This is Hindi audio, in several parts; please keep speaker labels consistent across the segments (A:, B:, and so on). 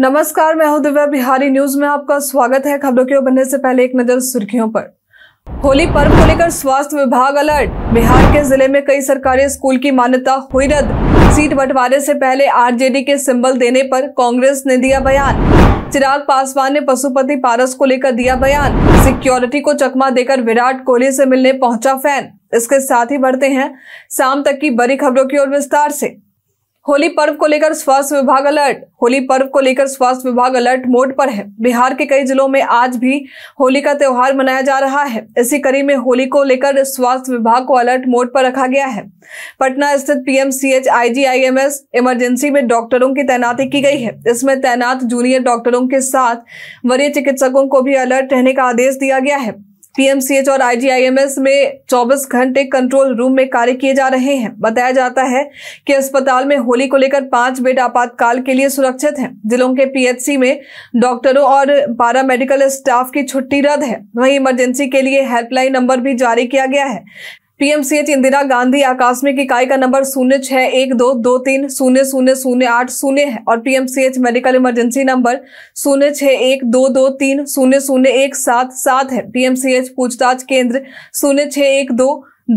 A: नमस्कार मैं हूं दिव्या बिहारी न्यूज में आपका स्वागत है खबरों की ओर बनने से पहले एक नजर सुर्खियों पर होली पर्व को लेकर स्वास्थ्य विभाग अलर्ट बिहार के जिले में कई सरकारी स्कूल की मान्यता हुई रद्द सीट बंटवारे से पहले आरजेडी के सिंबल देने पर कांग्रेस ने दिया बयान चिराग पासवान ने पशुपति पारस को लेकर दिया बयान सिक्योरिटी को चकमा देकर विराट कोहली से मिलने पहुंचा फैन इसके साथ ही बढ़ते हैं शाम तक की बड़ी खबरों की ओर विस्तार से होली पर्व को लेकर स्वास्थ्य विभाग अलर्ट होली पर्व को लेकर स्वास्थ्य विभाग अलर्ट मोड पर है बिहार के कई जिलों में आज भी होली का त्यौहार मनाया जा रहा है इसी कड़ी में होली को लेकर स्वास्थ्य विभाग को अलर्ट मोड पर रखा गया है पटना स्थित पीएमसीएच आईजीआईएमएस इमरजेंसी में डॉक्टरों की तैनाती की गई है इसमें तैनात जूनियर डॉक्टरों के साथ वरीय चिकित्सकों को भी अलर्ट रहने का आदेश दिया गया है पीएमसीएच और आईजीआईएमएस में 24 घंटे कंट्रोल रूम में कार्य किए जा रहे हैं बताया जाता है कि अस्पताल में होली को लेकर पांच बेड आपातकाल के लिए सुरक्षित हैं जिलों के पीएचसी में डॉक्टरों और पारा मेडिकल स्टाफ की छुट्टी रद्द है वहीं इमरजेंसी के लिए हेल्पलाइन नंबर भी जारी किया गया है पीएमसीएच इंदिरा गांधी आकस्मिक इकाई का नंबर शून्य छह एक दो दो तीन शून्य शून्य शून्य आठ शून्य है और पीएमसीएच मेडिकल इमरजेंसी नंबर शून्य छह एक दो दो तीन शून्य शून्य एक सात सात है पीएमसीएच पूछताछ केंद्र शून्य छह एक दो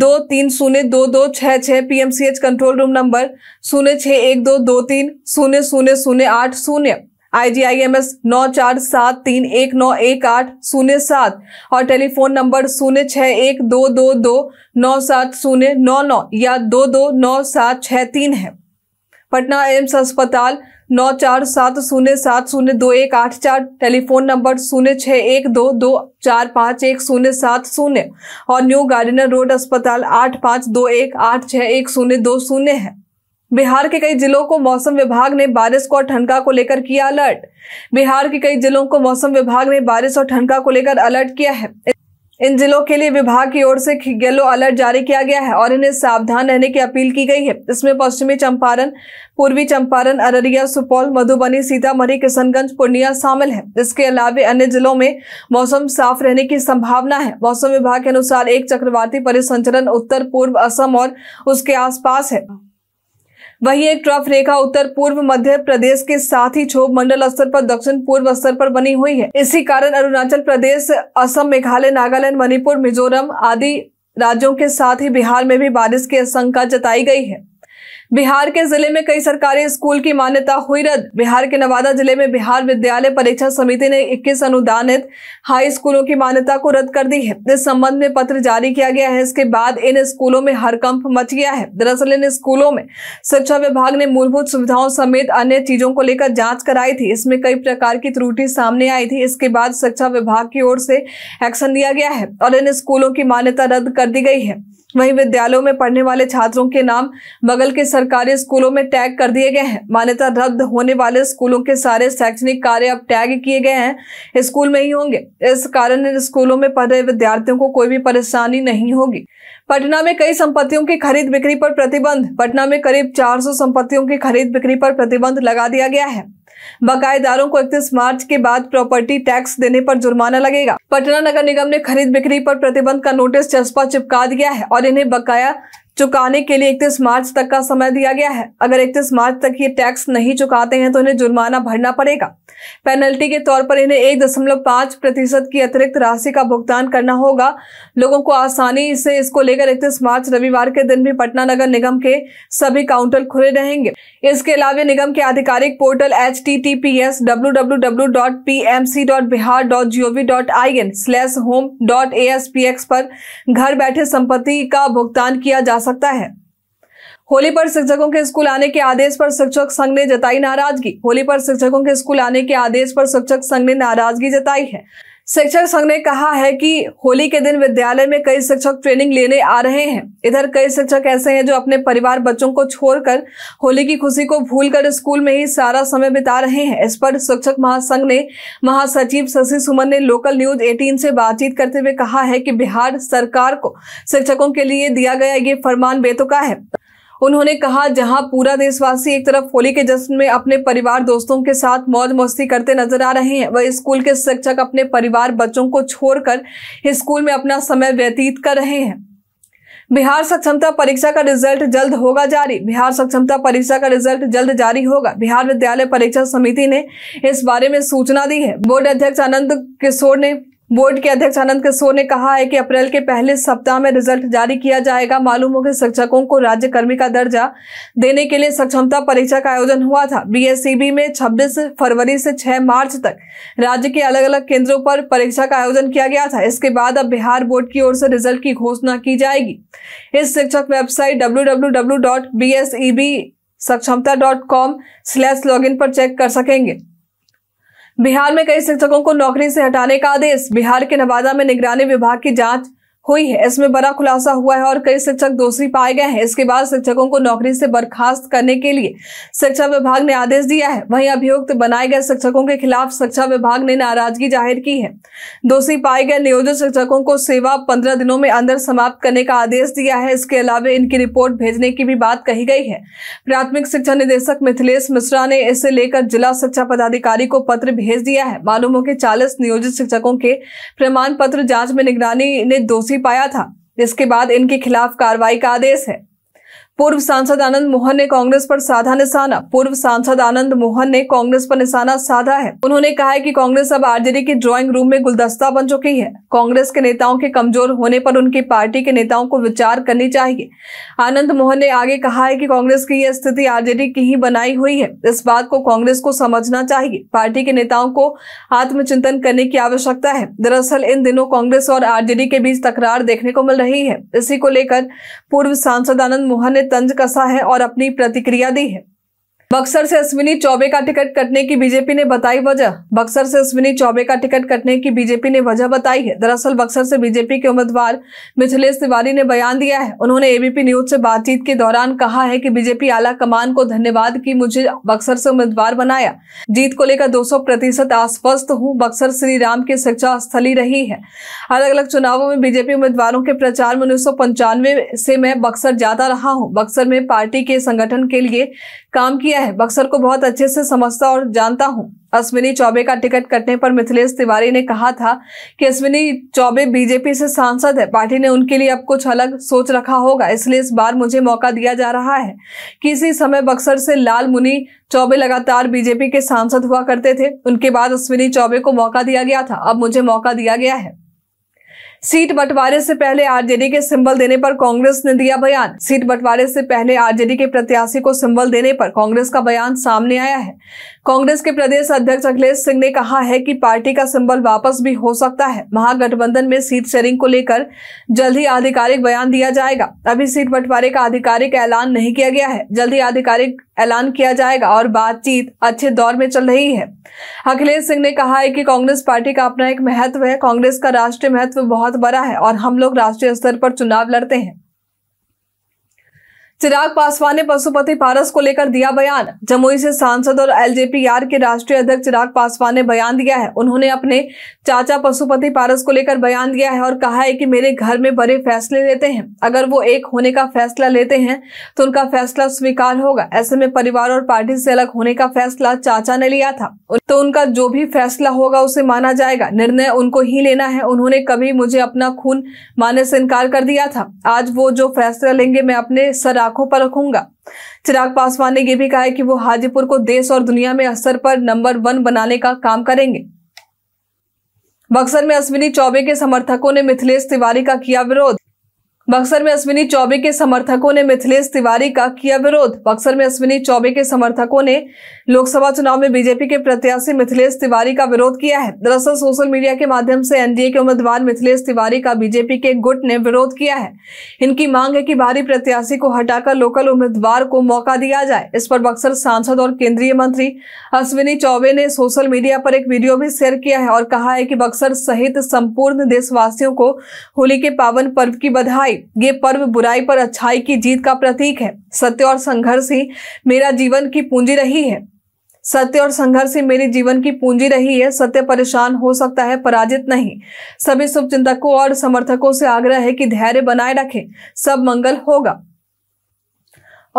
A: दो तीन शून्य दो दो छः छः पीएमसीएच कंट्रोल रूम नंबर शून्य छः एक दो दो तीन शून्य शून्य शून्य आठ शून्य आई आई जी एम एस नौ चार सात तीन एक नौ एक आठ शून्य सात और टेलीफोन नंबर शून्य छः एक दो दो दो नौ सात शून्य नौ नौ या दो दो नौ सात छः तीन है पटना एम्स अस्पताल नौ चार सात शून्य सात शून्य दो एक आठ चार टेलीफोन नंबर शून्य छः एक दो दो चार पाँच एक शून्य सात शून्य और न्यू गार्डनर रोड अस्पताल आठ पाँच दो एक आठ छः एक शून्य दो शून्य है बिहार के कई जिलों को मौसम विभाग ने बारिश को और ठनका को लेकर किया अलर्ट बिहार के कई जिलों को मौसम विभाग ने बारिश और ठनका को लेकर अलर्ट किया है इन जिलों के लिए विभाग की ओर से येलो अलर्ट जारी किया गया है और इन्हें सावधान रहने की अपील की गई है इसमें पश्चिमी चंपारण पूर्वी चंपारण अररिया सुपौल मधुबनी सीतामढ़ी किशनगंज पूर्णिया शामिल है इसके अलावा अन्य जिलों में मौसम साफ रहने की संभावना है मौसम विभाग के अनुसार एक चक्रवाती परिसंचरण उत्तर पूर्व असम और उसके आसपास है वहीं एक ट्रफ रेखा उत्तर पूर्व मध्य प्रदेश के साथ ही क्षोभ मंडल स्तर पर दक्षिण पूर्व स्तर पर बनी हुई है इसी कारण अरुणाचल प्रदेश असम मेघालय नागालैंड मणिपुर मिजोरम आदि राज्यों के साथ ही बिहार में भी बारिश की आशंका जताई गई है बिहार के जिले में कई सरकारी स्कूल की मान्यता हुई रद्द बिहार के नवादा जिले में बिहार विद्यालय परीक्षा समिति ने 21 अनुदानित हाई स्कूलों की मान्यता को रद्द कर दी है इस संबंध में पत्र जारी किया गया है इसके बाद इन स्कूलों में हरकंप मच गया है दरअसल इन स्कूलों में शिक्षा विभाग ने मूलभूत सुविधाओं समेत अन्य चीजों को लेकर जाँच कराई थी इसमें कई प्रकार की त्रुटि सामने आई थी इसके बाद शिक्षा विभाग की ओर से एक्शन लिया गया है और इन स्कूलों की मान्यता रद्द कर दी गई है वहीं विद्यालयों में पढ़ने वाले छात्रों के नाम बगल के सरकारी स्कूलों में टैग कर दिए गए हैं मान्यता रद्द होने वाले स्कूलों के सारे शैक्षणिक कार्य अब टैग किए गए हैं स्कूल में ही होंगे इस कारण इन स्कूलों में पढ़ रहे विद्यार्थियों को कोई भी परेशानी नहीं होगी पटना में कई संपत्तियों की खरीद बिक्री पर प्रतिबंध पटना में करीब 400 संपत्तियों की खरीद बिक्री पर प्रतिबंध लगा दिया गया है बकायेदारों को इकतीस मार्च के बाद प्रॉपर्टी टैक्स देने पर जुर्माना लगेगा पटना नगर निगम ने खरीद बिक्री पर प्रतिबंध का नोटिस चस्पा चिपका दिया है और इन्हें बकाया चुकाने के लिए इकतीस मार्च तक का समय दिया गया है अगर इकतीस मार्च तक ये टैक्स नहीं चुकाते हैं तो इन्हें जुर्माना भरना पड़ेगा पेनल्टी के तौर पर इन्हें एक दशमलव पांच प्रतिशत की अतिरिक्त राशि का भुगतान करना होगा लोगों को आसानी से इसको लेकर इकतीस मार्च रविवार के दिन भी पटना नगर निगम के सभी काउंटर खुले रहेंगे इसके अलावा निगम के आधिकारिक portal H T T P S W W W dot P M C dot dot Bihar G O V dot I N slash home dot A S P X पर घर बैठे संपत्ति का भुगतान किया जा सकता है होली पर शिक्षकों के स्कूल आने के आदेश पर शिक्षक संघ ने जताई नाराजगी होली पर शिक्षकों के स्कूल आने के आदेश पर शिक्षक संघ ने नाराजगी जताई है शिक्षक संघ ने कहा है कि होली के दिन विद्यालय में कई शिक्षक ट्रेनिंग लेने आ रहे हैं इधर कई शिक्षक ऐसे हैं जो अपने परिवार बच्चों को छोड़कर होली की खुशी को भूलकर स्कूल में ही सारा समय बिता रहे हैं इस पर शिक्षक महासंघ ने महासचिव शशि सुमन ने लोकल न्यूज 18 से बातचीत करते हुए कहा है कि बिहार सरकार को शिक्षकों के लिए दिया गया ये फरमान बेतुका है उन्होंने कहा जहां पूरा देशवासी एक तरफ होली के जश्न में अपने परिवार दोस्तों के साथ मौज मस्ती करते नजर आ रहे हैं वह स्कूल के शिक्षक अपने परिवार बच्चों को छोड़कर स्कूल में अपना समय व्यतीत कर रहे हैं बिहार सक्षमता परीक्षा का रिजल्ट जल्द होगा जारी बिहार सक्षमता परीक्षा का रिजल्ट जल्द जारी होगा बिहार विद्यालय परीक्षा समिति ने इस बारे में सूचना दी है बोर्ड अध्यक्ष आनंद किशोर ने बोर्ड के अध्यक्ष आनंद किशोर ने कहा है कि अप्रैल के पहले सप्ताह में रिजल्ट जारी किया जाएगा मालूम हो कि शिक्षकों को राज्य कर्मी का दर्जा देने के लिए सक्षमता परीक्षा का आयोजन हुआ था बीएससीबी में 26 फरवरी से 6 मार्च तक राज्य के अलग अलग केंद्रों पर परीक्षा का आयोजन किया गया था इसके बाद अब बिहार बोर्ड की ओर से रिजल्ट की घोषणा की जाएगी इस शिक्षक website W Sakshamta dot com slash log in पर चेक कर सकेंगे बिहार में कई शिक्षकों को नौकरी से हटाने का आदेश बिहार के नवादा में निगरानी विभाग की जांच हुई है इसमें बड़ा खुलासा हुआ है और कई शिक्षक दोषी पाए गए हैं इसके बाद शिक्षकों को नौकरी से बर्खास्त करने के लिए शिक्षा विभाग ने आदेश दिया है वहीं अभियुक्त बनाए गए शिक्षकों के खिलाफ शिक्षा विभाग ने नाराजगी जाहिर की है दोषी पाए गए नियोजित शिक्षकों को सेवा पंद्रह दिनों में अंदर समाप्त करने का आदेश दिया है इसके अलावा इनकी रिपोर्ट भेजने की भी बात कही गई है प्राथमिक शिक्षा निदेशक मिथिलेश मिश्रा ने इसे लेकर जिला शिक्षा पदाधिकारी को पत्र भेज दिया है मालूम हो कि चालीस नियोजित शिक्षकों के प्रमाण पत्र जांच में निगरानी ने दोषी दोषी पाया था जिसके बाद इनके खिलाफ कार्रवाई का आदेश है पूर्व सांसद आनंद मोहन ने कांग्रेस पर साधा निशाना पूर्व सांसद आनंद मोहन ने कांग्रेस पर निशाना साधा है उन्होंने कहा है कि कांग्रेस अब आरजेडी के ड्राइंग रूम में गुलदस्ता बन चुकी है कांग्रेस के नेताओं के कमजोर होने पर उनकी पार्टी के नेताओं को विचार करनी चाहिए आनंद मोहन ने आगे कहा है की कांग्रेस की यह स्थिति आरजेडी की ही बनाई हुई है इस बात को कांग्रेस को समझना चाहिए पार्टी के नेताओं को आत्मचिंतन करने की आवश्यकता है दरअसल इन दिनों कांग्रेस और आरजेडी के बीच तकरार देखने को मिल रही है इसी को लेकर पूर्व सांसद आनंद मोहन ने तंज कसा है और अपनी प्रतिक्रिया दी है बक्सर से अश्विनी चौबे का टिकट कटने की बीजेपी ने बताई वजह बक्सर से अश्विनी चौबे का टिकट कटने की बीजेपी ने वजह बताई है दरअसल बक्सर से बीजेपी के उम्मीदवार मिथिलेश तिवारी ने बयान दिया है उन्होंने एबीपी न्यूज से बातचीत के दौरान कहा है कि बीजेपी आला कमान को धन्यवाद की मुझे बक्सर से उम्मीदवार बनाया जीत को लेकर दो प्रतिशत आश्वस्त हूँ बक्सर श्री राम की शिक्षा स्थली रही है अलग अलग चुनावों में बीजेपी उम्मीदवारों के प्रचार में उन्नीस से मैं बक्सर जाता रहा हूँ बक्सर में पार्टी के संगठन के लिए काम किया मैं बक्सर को बहुत अच्छे से समझता और जानता हूं अश्विनी चौबे का टिकट कटने पर मिथिलेश तिवारी ने कहा था कि अश्विनी चौबे बीजेपी से सांसद है पार्टी ने उनके लिए अब कुछ अलग सोच रखा होगा इसलिए इस बार मुझे मौका दिया जा रहा है किसी समय बक्सर से लाल मुनि चौबे लगातार बीजेपी के सांसद हुआ करते थे उनके बाद अश्विनी चौबे को मौका दिया गया था अब मुझे मौका दिया गया है सीट बंटवारे से पहले आरजेडी के सिंबल देने पर कांग्रेस ने दिया बयान सीट बंटवारे से पहले आरजेडी के प्रत्याशी को सिंबल देने पर कांग्रेस का बयान सामने आया है कांग्रेस के प्रदेश अध्यक्ष अखिलेश सिंह ने कहा है कि पार्टी का सिंबल वापस भी हो सकता है महागठबंधन में सीट शेयरिंग को लेकर जल्द ही आधिकारिक बयान दिया जाएगा अभी सीट बंटवारे का आधिकारिक ऐलान नहीं किया गया है जल्द ही आधिकारिक ऐलान किया जाएगा और बातचीत अच्छे दौर में चल रही है अखिलेश सिंह ने कहा है कि कांग्रेस पार्टी का अपना एक महत्व है कांग्रेस का राष्ट्रीय महत्व बहुत बड़ा है और हम लोग राष्ट्रीय स्तर पर चुनाव लड़ते हैं चिराग पासवान ने पशुपति पारस को लेकर दिया बयान जमुई से सांसद और एलजेपीआर के राष्ट्रीय अध्यक्ष चिराग पासवान ने बयान दिया है उन्होंने अपने चाचा पशुपति पारस को लेकर बयान दिया है और कहा है कि मेरे घर में बड़े फैसले लेते हैं अगर वो एक होने का फैसला लेते हैं तो उनका फैसला स्वीकार होगा ऐसे में परिवार और पार्टी से अलग होने का फैसला चाचा ने लिया था तो उनका जो भी फैसला होगा उसे माना जाएगा निर्णय उनको ही लेना है उन्होंने कभी मुझे अपना खून माने से इनकार कर दिया था आज वो जो फैसला लेंगे मैं अपने सर इलाकों पर रखूंगा चिराग पासवान ने यह भी कहा है कि वो हाजीपुर को देश और दुनिया में स्तर पर नंबर वन बनाने का काम करेंगे बक्सर में अश्विनी चौबे के समर्थकों ने मिथिलेश तिवारी का किया विरोध बक्सर में अश्विनी चौबे के समर्थकों ने मिथिलेश तिवारी का किया विरोध बक्सर में अश्विनी चौबे के समर्थकों ने लोकसभा चुनाव में बीजेपी के प्रत्याशी मिथिलेश तिवारी का विरोध किया है दरअसल सोशल मीडिया के माध्यम से एनडीए के उम्मीदवार मिथिलेश तिवारी का बीजेपी के गुट ने विरोध किया है इनकी मांग है कि भारी प्रत्याशी को हटाकर लोकल उम्मीदवार को मौका दिया जाए इस पर बक्सर सांसद और केंद्रीय मंत्री अश्विनी चौबे ने सोशल मीडिया पर एक वीडियो भी शेयर किया है और कहा है कि बक्सर सहित संपूर्ण देशवासियों को होली के पावन पर्व की बधाई ये पर्व बुराई पर अच्छाई की जीत का प्रतीक है सत्य और संघर्ष ही मेरा जीवन की पूंजी रही है सत्य और संघर्ष ही मेरे जीवन की पूंजी रही है सत्य परेशान हो सकता है पराजित नहीं सभी चिंतकों और समर्थकों से आग्रह है कि धैर्य बनाए रखें सब मंगल होगा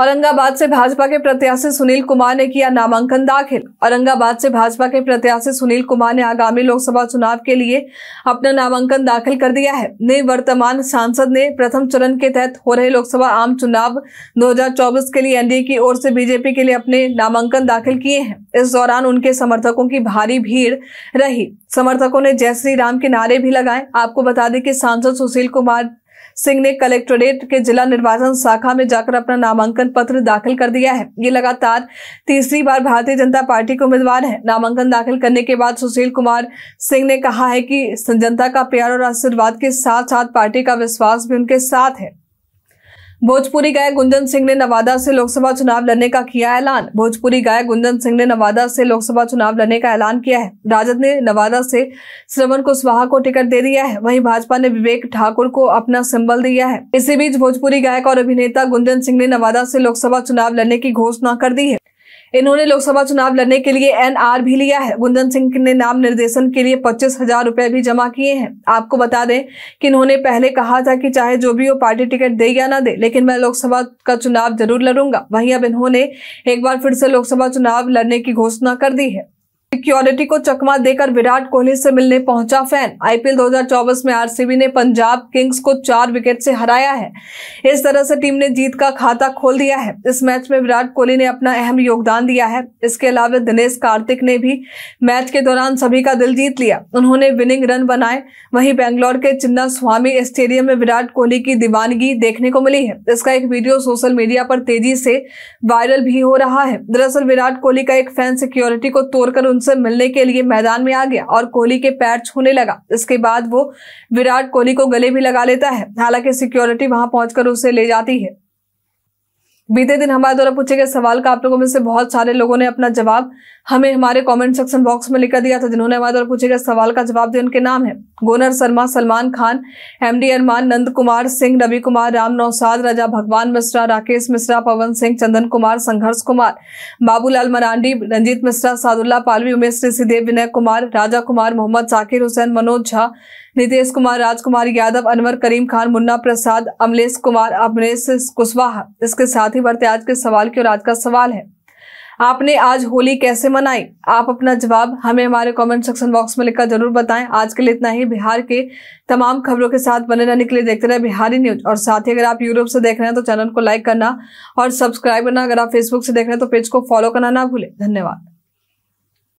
A: औरंगाबाद से भाजपा के प्रत्याशी सुनील कुमार ने किया नामांकन दाखिल औरंगाबाद से भाजपा के प्रत्याशी सुनील कुमार ने आगामी लोकसभा चुनाव के लिए अपना नामांकन दाखिल कर दिया है निवर्तमान सांसद ने प्रथम चरण के तहत हो रहे लोकसभा आम चुनाव 2024 के लिए एनडीए की ओर से बीजेपी के लिए अपने नामांकन दाखिल किए हैं इस दौरान उनके समर्थकों की भारी भीड़ रही समर्थकों ने जय श्री राम के नारे भी लगाए आपको बता दें कि सांसद सुशील कुमार सिंह ने कलेक्ट्रेट के जिला निर्वाचन शाखा में जाकर अपना नामांकन पत्र दाखिल कर दिया है ये लगातार तीसरी बार भारतीय जनता पार्टी के उम्मीदवार है नामांकन दाखिल करने के बाद सुशील कुमार सिंह ने कहा है कि जनता का प्यार और आशीर्वाद के साथ साथ पार्टी का विश्वास भी उनके साथ है भोजपुरी गायक गुंजन सिंह ने नवादा से लोकसभा चुनाव लड़ने का किया ऐलान भोजपुरी गायक गुंजन सिंह ने नवादा से लोकसभा चुनाव लड़ने का ऐलान किया है राजद ने नवादा से श्रवण कुशवाहा को टिकट दे दिया है वहीं भाजपा ने विवेक ठाकुर को अपना सिंबल दिया है इसी बीच भोजपुरी गायक और अभिनेता गुंजन सिंह ने नवादा से लोकसभा चुनाव लड़ने की घोषणा कर दी है इन्होंने लोकसभा चुनाव लड़ने के लिए एनआर भी लिया है गुंदन सिंह ने नाम निर्देशन के लिए पच्चीस हजार रुपए भी जमा किए हैं आपको बता दें कि इन्होंने पहले कहा था कि चाहे जो भी हो पार्टी टिकट दे या ना दे लेकिन मैं लोकसभा का चुनाव जरूर लड़ूंगा वहीं अब इन्होंने एक बार फिर से लोकसभा चुनाव लड़ने की घोषणा कर दी है सिक्योरिटी को चकमा देकर विराट कोहली से मिलने पहुंचा फैन आईपीएल 2024 में आरसीबी ने पंजाब किंग्स को चार विकेट से हराया है इस तरह से टीम ने जीत का खाता खोल दिया है इस मैच में विराट कोहली ने अपना अहम योगदान दिया है इसके अलावा दिनेश कार्तिक ने भी मैच के दौरान सभी का दिल जीत लिया उन्होंने विनिंग रन बनाए वहीं बेंगलोर के चिन्ना स्वामी स्टेडियम में विराट कोहली की दीवानगी देखने को मिली है इसका एक वीडियो सोशल मीडिया पर तेजी से वायरल भी हो रहा है दरअसल विराट कोहली का एक फैन सिक्योरिटी को तोड़कर उन उनसे मिलने के लिए मैदान में आ गया और कोहली के पैर छूने लगा इसके बाद वो विराट कोहली को गले भी लगा लेता है हालांकि सिक्योरिटी वहां पहुंचकर उसे ले जाती है बीते दिन हमारे द्वारा पूछे गए सवाल का आप लोगों में से बहुत सारे लोगों ने अपना जवाब हमें हमारे कमेंट सेक्शन बॉक्स में लिखा दिया था जिन्होंने हमारे द्वारा पूछे गए सवाल का जवाब दिया उनके नाम है गोनर शर्मा सलमान खान एम डी अरमान नंद कुमार सिंह रवि कुमार राम नौसाद राजा भगवान मिश्रा राकेश मिश्रा पवन सिंह चंदन कुमार संघर्ष कुमार बाबूलाल मरांडी रंजीत मिश्रा सादुल्ला पालवी उमेश ऋषिदेव विनय कुमार राजा कुमार मोहम्मद जाकिर हुसैन मनोज झा नितेश कुमार राजकुमार यादव अनवर करीम खान मुन्ना प्रसाद अमलेश कुमार अमलेश कुशवाहा इसके साथ ही बढ़ते आज के सवाल की और आज का सवाल है आपने आज होली कैसे मनाई आप अपना जवाब हमें हमारे कमेंट सेक्शन बॉक्स में लिखकर जरूर बताएं आज के लिए इतना ही बिहार के तमाम खबरों के साथ बने रहने के लिए देखते रहे बिहारी न्यूज और साथ ही अगर आप यूरोप से देख रहे हैं तो चैनल को लाइक करना और सब्सक्राइब करना अगर आप फेसबुक से देख रहे हैं तो पेज को फॉलो करना ना भूलें धन्यवाद